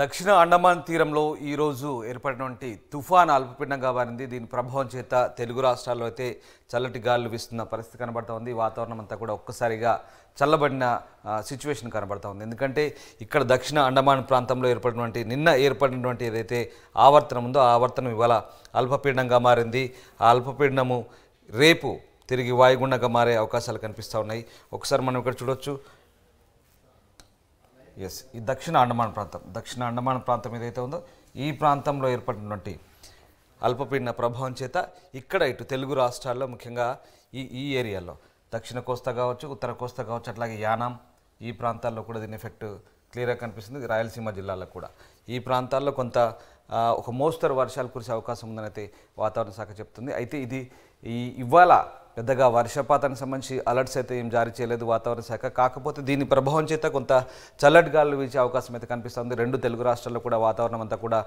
దక్షిణ అండమాన్ తీరంలో ఈరోజు ఏర్పడినటువంటి తుఫాన్ అల్పపీడనంగా మారింది దీని ప్రభావం చేత తెలుగు రాష్ట్రాల్లో అయితే చల్లటి గాలులు వీస్తున్న పరిస్థితి కనబడుతూ ఉంది వాతావరణం అంతా కూడా ఒక్కసారిగా చల్లబడిన సిచ్యువేషన్ కనబడుతూ ఉంది ఎందుకంటే ఇక్కడ దక్షిణ అండమాన్ ప్రాంతంలో ఏర్పడినటువంటి నిన్న ఏర్పడినటువంటి ఏదైతే ఆవర్తనం ఉందో ఆవర్తనం ఇవాళ అల్పపీడనంగా మారింది ఆ అల్పపీడనము రేపు తిరిగి వాయుగుండంగా మారే అవకాశాలు కనిపిస్తూ ఉన్నాయి ఒకసారి మనం ఇక్కడ చూడవచ్చు ఎస్ ఈ దక్షిణ అండమాన్ ప్రాంతం దక్షిణ అండమాన్ ప్రాంతం ఏదైతే ఉందో ఈ ప్రాంతంలో ఏర్పడినటువంటి అల్పపీడన ప్రభావం చేత ఇక్కడ ఇటు తెలుగు రాష్ట్రాల్లో ముఖ్యంగా ఈ ఈ ఏరియాలో దక్షిణ కోస్తా కావచ్చు ఉత్తర కోస్తా కావచ్చు అట్లాగే యానాం ఈ ప్రాంతాల్లో కూడా దీని ఎఫెక్ట్ క్లియర్గా కనిపిస్తుంది రాయలసీమ జిల్లాలో కూడా ఈ ప్రాంతాల్లో కొంత ఒక మోస్తరు వర్షాలు కురిసే అవకాశం ఉందని అయితే వాతావరణ శాఖ చెప్తుంది అయితే ఇది ఈ ఇవాళ పెద్దగా వర్షపాతానికి సంబంధించి అలర్ట్స్ అయితే ఏం జారీ చేయలేదు వాతావరణ శాఖ కాకపోతే దీని ప్రభావం చేత కొంత చల్లటి గాలులు వీచే అవకాశం అయితే కనిపిస్తుంది రెండు తెలుగు రాష్ట్రాల్లో కూడా వాతావరణం అంతా కూడా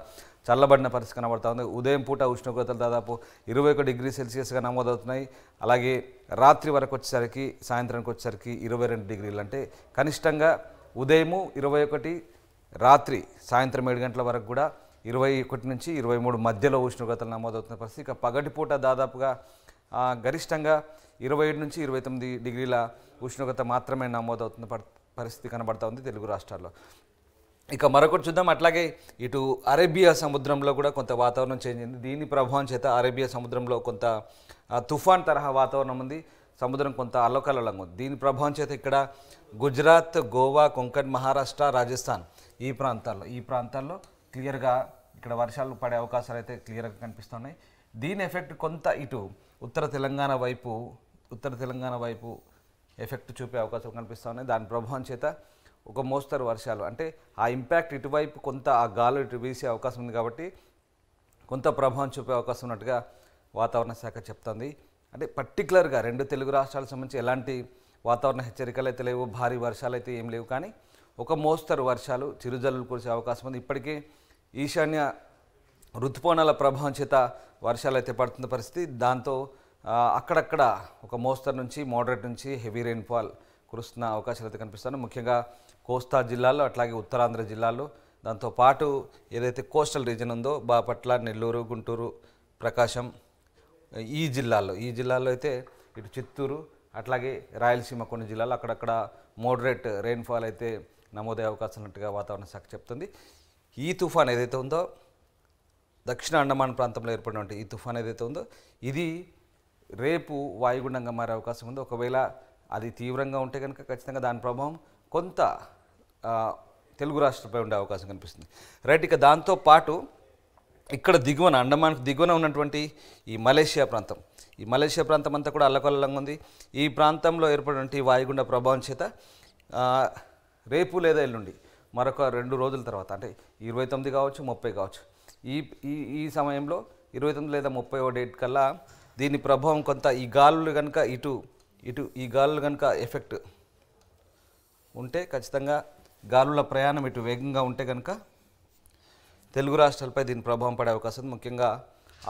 చల్లబడిన పరిస్థితి కనబడుతుంది ఉదయం పూట ఉష్ణోగ్రతలు దాదాపు ఇరవై ఒక డిగ్రీ సెల్సియస్గా నమోదవుతున్నాయి అలాగే రాత్రి వరకు వచ్చేసరికి సాయంత్రానికి వచ్చేసరికి ఇరవై రెండు డిగ్రీలు అంటే కనిష్టంగా ఉదయము ఇరవై ఒకటి రాత్రి సాయంత్రం ఏడు గంటల వరకు కూడా ఇరవై ఒకటి నుంచి ఇరవై మూడు మధ్యలో ఉష్ణోగ్రతలు నమోదవుతున్న పరిస్థితి ఇక పగటిపూట దాదాపుగా గరిష్టంగా ఇరవై ఏడు నుంచి ఇరవై తొమ్మిది డిగ్రీల ఉష్ణోగ్రత మాత్రమే నమోదవుతున్న పరిస్థితి కనబడతా ఉంది తెలుగు రాష్ట్రాల్లో ఇక మరొకటి చూద్దాం అట్లాగే ఇటు అరేబియా సముద్రంలో కూడా కొంత వాతావరణం చేంజ్ అయింది దీని ప్రభావం చేత అరేబియా సముద్రంలో కొంత తుఫాన్ తరహా వాతావరణం ఉంది సముద్రం కొంత అల్లకల్లంగా ఉంది దీని ప్రభావం చేత ఇక్కడ గుజరాత్ గోవా కొంకణ్ మహారాష్ట్ర రాజస్థాన్ ఈ ప్రాంతాల్లో ఈ ప్రాంతాల్లో క్లియర్గా ఇక్కడ వర్షాలు పడే అవకాశాలు అయితే క్లియర్గా కనిపిస్తున్నాయి దీని ఎఫెక్ట్ కొంత ఇటు ఉత్తర తెలంగాణ వైపు ఉత్తర తెలంగాణ వైపు ఎఫెక్ట్ చూపే అవకాశం కనిపిస్తూ ఉన్నాయి దాని ప్రభావం చేత ఒక మోస్తరు వర్షాలు అంటే ఆ ఇంపాక్ట్ ఇటువైపు కొంత ఆ గాలు ఇటు వీసే అవకాశం ఉంది కాబట్టి కొంత ప్రభావం చూపే అవకాశం ఉన్నట్టుగా వాతావరణ శాఖ చెప్తుంది అంటే పర్టికులర్గా రెండు తెలుగు రాష్ట్రాలకు సంబంధించి ఎలాంటి వాతావరణ హెచ్చరికలు అయితే లేవు భారీ వర్షాలు అయితే ఏం లేవు కానీ ఒక మోస్తరు వర్షాలు చిరుజల్లులు కురిసే అవకాశం ఉంది ఇప్పటికే ఈశాన్య రుతుపవనాల ప్రభావం చేత వర్షాలు అయితే పడుతున్న పరిస్థితి దాంతో అక్కడక్కడ ఒక మోస్తరు నుంచి మోడరేట్ నుంచి హెవీ రెయిన్ఫాల్ కురుస్తున్న అవకాశాలు అయితే కనిపిస్తున్నాయి ముఖ్యంగా కోస్తా జిల్లాలో అట్లాగే ఉత్తరాంధ్ర జిల్లాలో దాంతోపాటు ఏదైతే కోస్టల్ రీజన్ ఉందో బాపట్ల నెల్లూరు గుంటూరు ప్రకాశం ఈ జిల్లాల్లో ఈ జిల్లాల్లో అయితే ఇటు చిత్తూరు అట్లాగే రాయలసీమ కొన్ని జిల్లాలు అక్కడక్కడ మోడరేట్ రెయిన్ఫాల్ అయితే నమోదయ్యే అవకాశం ఉన్నట్టుగా వాతావరణ శాఖ చెప్తుంది ఈ తుఫాన్ ఏదైతే ఉందో దక్షిణ అండమాన్ ప్రాంతంలో ఏర్పడినటువంటి ఈ తుఫాన్ ఏదైతే ఉందో ఇది రేపు వాయుగుండంగా మారే అవకాశం ఉంది ఒకవేళ అది తీవ్రంగా ఉంటే కనుక ఖచ్చితంగా దాని ప్రభావం కొంత తెలుగు రాష్ట్రంపై ఉండే అవకాశం కనిపిస్తుంది రైట్ ఇక దాంతో పాటు ఇక్కడ దిగువన అండమాన్ దిగువన ఉన్నటువంటి ఈ మలేషియా ప్రాంతం ఈ మలేషియా ప్రాంతం అంతా కూడా అల్లకల్లంగా ఉంది ఈ ప్రాంతంలో ఏర్పడినటువంటి వాయుగుండ ప్రభావం చేత రేపు లేదా ఎల్లుండి మరొక రెండు రోజుల తర్వాత అంటే ఇరవై తొమ్మిది కావచ్చు ముప్పై కావచ్చు ఈ ఈ సమయంలో ఇరవై తొమ్మిది లేదా ముప్పై డేట్ కల్లా దీని ప్రభావం కొంత ఈ గాలులు కనుక ఇటు ఇటు ఈ గాలులు కనుక ఎఫెక్ట్ ఉంటే ఖచ్చితంగా గాలుల ప్రయాణం ఇటు వేగంగా ఉంటే కనుక తెలుగు రాష్ట్రాలపై దీని ప్రభావం పడే అవకాశం ముఖ్యంగా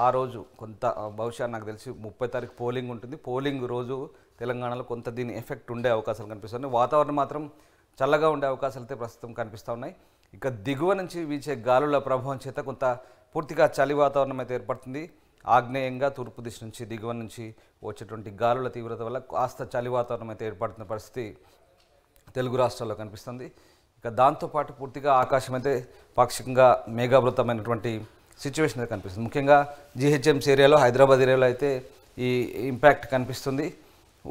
ఆ రోజు కొంత బహుశా నాకు తెలిసి ముప్పై తారీఖు పోలింగ్ ఉంటుంది పోలింగ్ రోజు తెలంగాణలో కొంత దీని ఎఫెక్ట్ ఉండే అవకాశాలు కనిపిస్తున్నాయి వాతావరణం మాత్రం చల్లగా ఉండే అవకాశాలు అయితే ప్రస్తుతం కనిపిస్తూ ఉన్నాయి ఇక దిగువ నుంచి వీచే గాలుల ప్రభావం చేత కొంత పూర్తిగా చలి వాతావరణం అయితే ఏర్పడుతుంది ఆగ్నేయంగా తూర్పు దిశ నుంచి దిగువ నుంచి వచ్చేటువంటి గాలుల తీవ్రత వల్ల కాస్త చలి వాతావరణం అయితే ఏర్పడుతున్న పరిస్థితి తెలుగు రాష్ట్రాల్లో కనిపిస్తుంది ఇక దాంతోపాటు పూర్తిగా ఆకాశం అయితే పాక్షికంగా మేఘావృతమైనటువంటి సిచ్యువేషన్ అయితే కనిపిస్తుంది ముఖ్యంగా జిహెచ్ఎంసీ ఏరియాలో హైదరాబాద్ ఏరియాలో అయితే ఈ ఇంపాక్ట్ కనిపిస్తుంది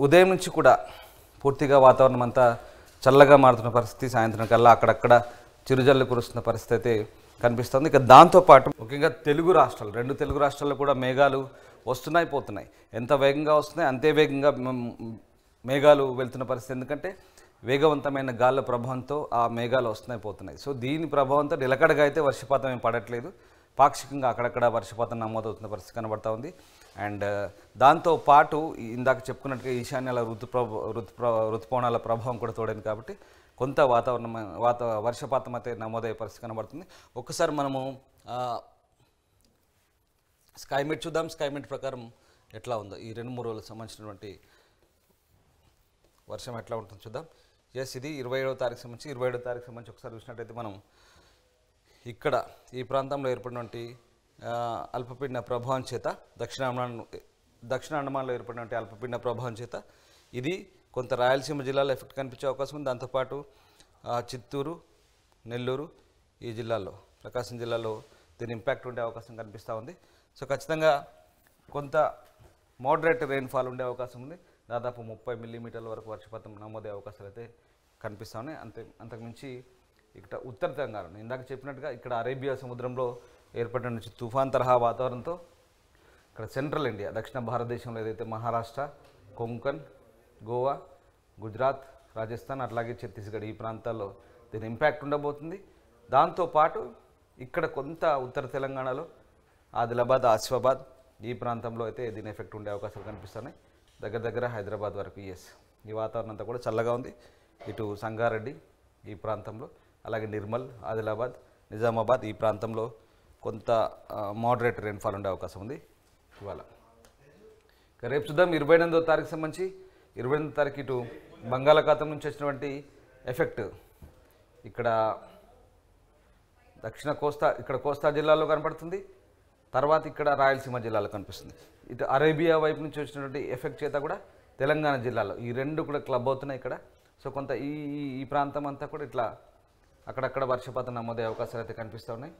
ఉదయం నుంచి కూడా పూర్తిగా వాతావరణం అంతా చల్లగా మారుతున్న పరిస్థితి సాయంత్రం కల్లా అక్కడక్కడ చిరుజల్లు కురుస్తున్న పరిస్థితి కనిపిస్తుంది ఇక దాంతోపాటు ముఖ్యంగా తెలుగు రాష్ట్రాలు రెండు తెలుగు రాష్ట్రాల్లో కూడా మేఘాలు వస్తున్నాయి పోతున్నాయి ఎంత వేగంగా వస్తున్నాయి అంతే వేగంగా మేఘాలు వెళ్తున్న పరిస్థితి ఎందుకంటే వేగవంతమైన గాళ్ళ ప్రభావంతో ఆ మేఘాలు వస్తున్నాయి పోతున్నాయి సో దీని ప్రభావంతో నిలకడగా అయితే వర్షపాతం ఏం పడట్లేదు పాక్షికంగా అక్కడక్కడ వర్షపాతం నమోదవుతున్న పరిస్థితి కనబడతా ఉంది అండ్ uh, దాంతో పాటు ఇందాక చెప్పుకున్నట్టుగా ఈశాన్యాల ఋతు ఋతుప్ర ఋతుపవనాల ప్రభావం కూడా తోడైంది కాబట్టి కొంత వాతావరణం వాత వర్షపాతం అయితే నమోదయ్యే పరిస్థితి కనబడుతుంది ఒక్కసారి మనము స్కైమెట్ చూద్దాం స్కైమెట్ ప్రకారం ఎట్లా ఉందో ఈ రెండు మూడు రోజులకు సంబంధించినటువంటి వర్షం ఎట్లా ఉంటుందో చూద్దాం ఎస్ ఇది ఇరవై ఏడవ తారీఖు సంబంధించి ఇరవై ఏడవ తారీఖు సంబంధించి ఒకసారి చూసినట్టయితే మనం ఇక్కడ ఈ ప్రాంతంలో ఏర్పడినటువంటి అల్పపీడన ప్రభావం చేత దక్షిణాండ దక్షిణ అండమాన్లో ఏర్పడినటువంటి అల్పపీడన ప్రభావం చేత ఇది కొంత రాయలసీమ జిల్లాలో ఎఫెక్ట్ కనిపించే అవకాశం ఉంది దాంతోపాటు చిత్తూరు నెల్లూరు ఈ జిల్లాలో ప్రకాశం జిల్లాలో దీని ఇంపాక్ట్ ఉండే అవకాశం కనిపిస్తూ ఉంది సో ఖచ్చితంగా కొంత మోడరేట్ రెయిన్ఫాల్ ఉండే అవకాశం ఉంది దాదాపు ముప్పై మిల్లీమీటర్ల వరకు వర్షపాతం నమోదే అవకాశాలు అయితే కనిపిస్తూ ఉన్నాయి అంతే అంతకుమించి ఇక్కడ ఉత్తర తెలంగాణ ఇందాక చెప్పినట్టుగా ఇక్కడ అరేబియా సముద్రంలో ఏర్పడిన నుంచి తుఫాన్ తరహా వాతావరణంతో ఇక్కడ సెంట్రల్ ఇండియా దక్షిణ భారతదేశంలో ఏదైతే మహారాష్ట్ర కొంకన్ గోవా గుజరాత్ రాజస్థాన్ అట్లాగే ఛత్తీస్గఢ్ ఈ ప్రాంతాల్లో దీని ఇంపాక్ట్ ఉండబోతుంది దాంతోపాటు ఇక్కడ కొంత ఉత్తర తెలంగాణలో ఆదిలాబాద్ ఆసిఫాబాద్ ఈ ప్రాంతంలో అయితే దీని ఎఫెక్ట్ ఉండే అవకాశాలు కనిపిస్తున్నాయి దగ్గర దగ్గర హైదరాబాద్ వరకు ఎస్ ఈ వాతావరణం అంతా కూడా చల్లగా ఉంది ఇటు సంగారెడ్డి ఈ ప్రాంతంలో అలాగే నిర్మల్ ఆదిలాబాద్ నిజామాబాద్ ఈ ప్రాంతంలో కొంత మోడరేట్ రెయిన్ఫాల్ ఉండే అవకాశం ఉంది ఇవాళ రేపు చూద్దాం ఇరవై ఎనిమిదో తారీఖు సంబంధించి ఇరవై ఎనిమిదో తారీఖు ఇటు బంగాళాఖాతం నుంచి వచ్చినటువంటి ఎఫెక్ట్ ఇక్కడ దక్షిణ కోస్తా ఇక్కడ కోస్తా జిల్లాలో కనపడుతుంది తర్వాత ఇక్కడ రాయలసీమ జిల్లాలో కనిపిస్తుంది ఇటు అరేబియా వైపు నుంచి వచ్చినటువంటి ఎఫెక్ట్ చేత కూడా తెలంగాణ జిల్లాలో ఈ రెండు కూడా క్లబ్ అవుతున్నాయి ఇక్కడ సో కొంత ఈ ఈ ప్రాంతం అంతా కూడా ఇట్లా అక్కడక్కడ వర్షపాతం నమోదయ్యే అవకాశాలు అయితే కనిపిస్తూ ఉన్నాయి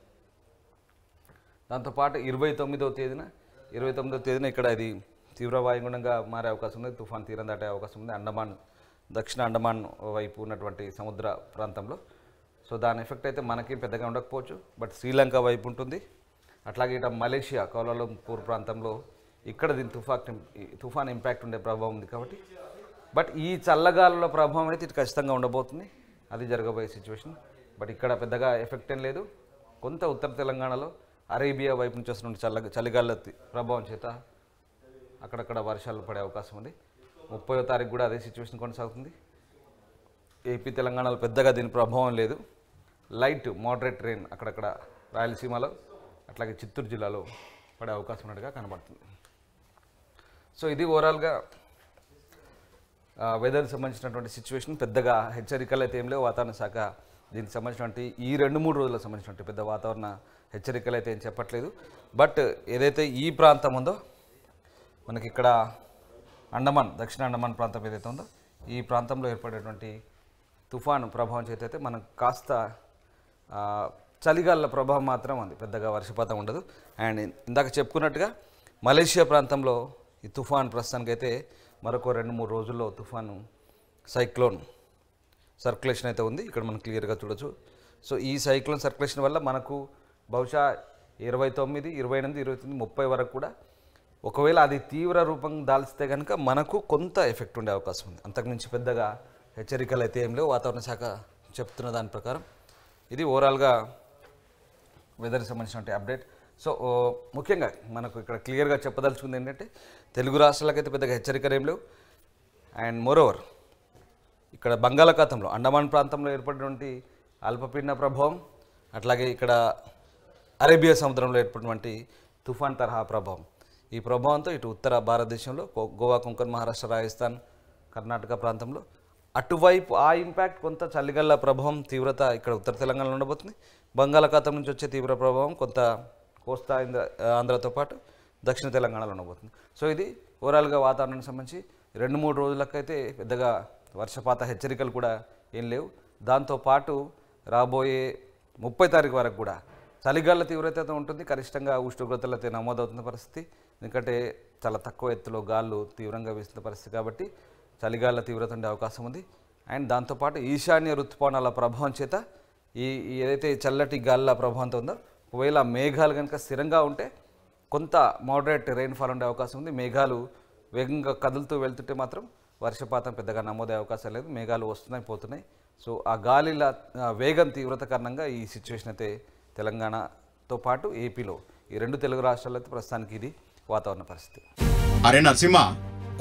దాంతోపాటు ఇరవై తొమ్మిదవ తేదీన ఇరవై తొమ్మిదవ తేదీన ఇక్కడ అది తీవ్ర వాయుగుణంగా మారే అవకాశం ఉంది తుఫాన్ తీరం దాటే అవకాశం ఉంది అండమాన్ దక్షిణ అండమాన్ వైపు ఉన్నటువంటి సముద్ర ప్రాంతంలో సో దాని ఎఫెక్ట్ అయితే మనకి పెద్దగా ఉండకపోవచ్చు బట్ శ్రీలంక వైపు ఉంటుంది అట్లాగే ఇక్కడ మలేషియా కౌలాలంపూర్ ప్రాంతంలో ఇక్కడ దీని తుఫాక్ తుఫాన్ ఇంపాక్ట్ ఉండే ప్రభావం ఉంది కాబట్టి బట్ ఈ చల్లగాలలో ప్రభావం అయితే ఇటు ఖచ్చితంగా ఉండబోతుంది అది జరగబోయే సిచ్యువేషన్ బట్ ఇక్కడ పెద్దగా ఎఫెక్ట్ ఏం లేదు కొంత ఉత్తర తెలంగాణలో అరేబియా వైపు నుంచి వస్తున్న చల్ల చలిగాల ప్రభావం చేత అక్కడక్కడ వర్షాలు పడే అవకాశం ఉంది ముప్పై తారీఖు కూడా అదే సిచ్యువేషన్ కొనసాగుతుంది ఏపీ తెలంగాణలో పెద్దగా దీని ప్రభావం లేదు లైట్ మోడరేట్ రెయిన్ అక్కడక్కడ రాయలసీమలో అట్లాగే చిత్తూరు జిల్లాలో పడే అవకాశం ఉన్నట్టుగా కనబడుతుంది సో ఇది ఓవరాల్గా వెదర్కి సంబంధించినటువంటి సిచ్యువేషన్ పెద్దగా హెచ్చరికలు అయితే ఏం లేవు వాతావరణ శాఖ దీనికి సంబంధించినటువంటి ఈ రెండు మూడు రోజులకు సంబంధించినటువంటి పెద్ద వాతావరణ హెచ్చరికలు అయితే ఏం చెప్పట్లేదు బట్ ఏదైతే ఈ ప్రాంతం ఉందో మనకి ఇక్కడ అండమాన్ దక్షిణ అండమాన్ ప్రాంతం ఏదైతే ఉందో ఈ ప్రాంతంలో ఏర్పడేటువంటి తుఫాను ప్రభావం చేతైతే మనం కాస్త చలిగాల ప్రభావం మాత్రం ఉంది పెద్దగా వర్షపాతం ఉండదు అండ్ ఇందాక చెప్పుకున్నట్టుగా మలేషియా ప్రాంతంలో ఈ తుఫాన్ ప్రస్తుతానికైతే మరొక రెండు మూడు రోజుల్లో తుఫాను సైక్లోన్ సర్క్యులేషన్ అయితే ఉంది ఇక్కడ మనం క్లియర్గా చూడొచ్చు సో ఈ సైక్లోన్ సర్క్యులేషన్ వల్ల మనకు బహుశా ఇరవై తొమ్మిది ఇరవై ఎనిమిది ఇరవై తొమ్మిది ముప్పై వరకు కూడా ఒకవేళ అది తీవ్ర రూపం దాల్చితే కనుక మనకు కొంత ఎఫెక్ట్ ఉండే అవకాశం ఉంది అంతకుమించి పెద్దగా హెచ్చరికలు అయితే ఏం లేవు వాతావరణ శాఖ చెప్తున్న దాని ప్రకారం ఇది ఓవరాల్గా వెదర్కి సంబంధించినటువంటి అప్డేట్ సో ముఖ్యంగా మనకు ఇక్కడ క్లియర్గా చెప్పదలుచుకుంది ఏంటంటే తెలుగు రాష్ట్రాలకైతే పెద్దగా హెచ్చరికలు ఏం లేవు అండ్ మోరోవర్ ఇక్కడ బంగాళాఖాతంలో అండమాన్ ప్రాంతంలో ఏర్పడినటువంటి అల్పపీడన ప్రభావం అట్లాగే ఇక్కడ అరేబియా సముద్రంలో ఏర్పడినటువంటి తుఫాన్ తరహా ప్రభావం ఈ ప్రభావంతో ఇటు ఉత్తర భారతదేశంలో గోవా కొంకన్ మహారాష్ట్ర రాజస్థాన్ కర్ణాటక ప్రాంతంలో అటువైపు ఆ ఇంపాక్ట్ కొంత చలిగల్ల ప్రభావం తీవ్రత ఇక్కడ ఉత్తర తెలంగాణలో ఉండబోతుంది బంగాళాఖాతం నుంచి వచ్చే తీవ్ర ప్రభావం కొంత కోస్తా ఆంధ్రతో పాటు దక్షిణ తెలంగాణలో ఉండబోతుంది సో ఇది ఓవరాల్గా వాతావరణానికి సంబంధించి రెండు మూడు రోజులకైతే పెద్దగా వర్షపాత హెచ్చరికలు కూడా ఏం లేవు దాంతోపాటు రాబోయే ముప్పై తారీఖు వరకు కూడా చలిగాల తీవ్రత ఉంటుంది కనిష్టంగా ఉష్ణోగ్రతలు అయితే నమోదవుతున్న పరిస్థితి ఎందుకంటే చాలా తక్కువ ఎత్తులో గాళ్ళు తీవ్రంగా వీస్తున్న పరిస్థితి కాబట్టి చలిగాల తీవ్రత ఉండే అవకాశం ఉంది అండ్ దాంతోపాటు ఈశాన్య ఋతుపవనాల ప్రభావం చేత ఈ ఏదైతే చల్లటి గాలుల ప్రభావంతో ఉందో ఒకవేళ మేఘాలు కనుక స్థిరంగా ఉంటే కొంత మోడరేట్ రెయిన్ఫాల్ ఉండే అవకాశం ఉంది మేఘాలు వేగంగా కదులుతూ వెళ్తుంటే మాత్రం వర్షపాతం పెద్దగా నమోదే అవకాశం లేదు మేఘాలు వస్తున్నాయి పోతున్నాయి సో ఆ గాలిల వేగం తీవ్రత కారణంగా ఈ సిచ్యువేషన్ అయితే తెలంగాణతో పాటు ఏపీలో ఈ రెండు తెలుగు రాష్ట్రాల్లో అయితే ప్రస్తుతానికి ఇది వాతావరణ పరిస్థితి అరే నరసింహ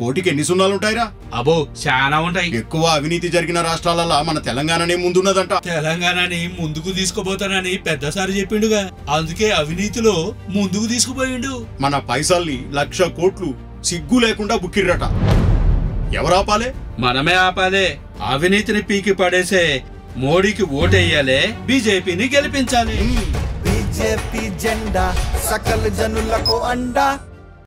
కోటికి ఎన్ని సున్నాలు ఉంటాయిరా అబో చాలా ఉంటాయి ఎక్కువ అవినీతి జరిగిన రాష్ట్రాలలో మన తెలంగాణనే ముందున్నదంట తెలంగాణని ముందుకు తీసుకుపోతానని పెద్దసారి చెప్పిండుగా అందుకే అవినీతిలో ముందుకు తీసుకుపోయిండు మన పైసల్ని లక్ష కోట్లు సిగ్గు లేకుండా బుక్కిర్రట ఎవరు ఆపాలి మనమే ఆపాలి అవినీతిని పీకి పడేసే మోడీకి ఓటేయాలి బీజేపీని గెలిపించాలి బీజేపీ జెండా సకల జనులకు అండా